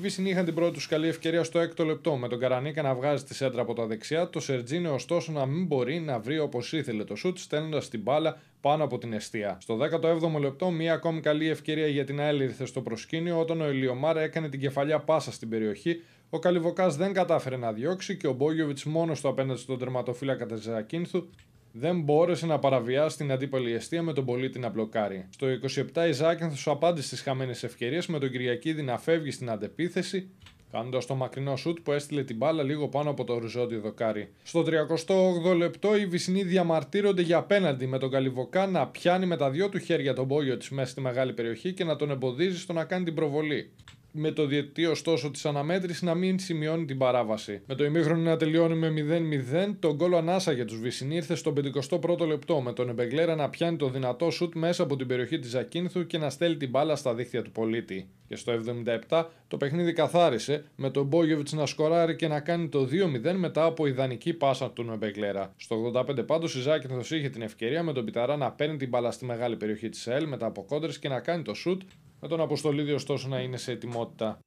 Βίσιν είχαν την πρώτη τους καλή ευκαιρία στο 6ο λεπτό με τον Καρανίκα να βγάζει τη σέντρα από τα δεξιά. Το Σερτζίνιο ωστόσο να μην μπορεί να βρει όπως ήθελε το σουτ, στέλνοντας την μπάλα πάνω από την αιστεία. Στο 17ο λεπτό, μία ακόμη καλή ευκαιρία για την ΑΕΛ ήρθε στο προσκήνιο όταν ο Ηλιομάρα έκανε την κεφαλιά πάσα στην περιοχή. Ο Καλυβοκάς δεν κατάφερε να διώξει και ο Μπόγιοβιτ μόνος του απέναντι στον τερματοφύλακα της δεν μπόρεσε να παραβιάσει την αντίπαλη αιστεία με τον πολίτη να μπλοκάρει. Στο 27 η σου απάντησε στις χαμένες ευκαιρίες με τον Κυριακίδη να φεύγει στην αντεπίθεση κάνοντας το μακρινό σουτ που έστειλε την μπάλα λίγο πάνω από το οριζόντιο δοκάρι. Στο 38 λεπτό οι Βυσσινοί διαμαρτύρονται για απέναντι με τον Καλιβοκά να πιάνει με τα δυο του χέρια τον πόγιο της μέσα στη μεγάλη περιοχή και να τον εμποδίζει στο να κάνει την προβολή με το διετή ωστόσο της αναμέτρησης να μην σημειώνει την παράβαση. Με το ημίχρονο να τελειώνει με 0-0, τον κόλλο ανάσα για τους ήρθε στο 51ο λεπτό, με τον Εμπεγκλέρα να πιάνει το δυνατό σουτ μέσα από την περιοχή της Ζακίνθου και να στέλνει την μπάλα στα δίχτυα του πολίτη. Και στο 77 το παιχνίδι καθάρισε, με τον Μπόγεβιτ να σκοράρει και να κάνει το 2-0 μετά από ιδανική πάσα του Νεμπεγκλέρα. Στο 85 πάντως η Ζάκυνθος είχε την ευκαιρία με τον Πιταρά να παίρνει την μπάλα στη μεγάλη περιοχή της ΕΛ μετά από κόντρες και να κάνει το σουτ με τον Αποστολίδη ωστόσο να είναι σε ετοιμότητα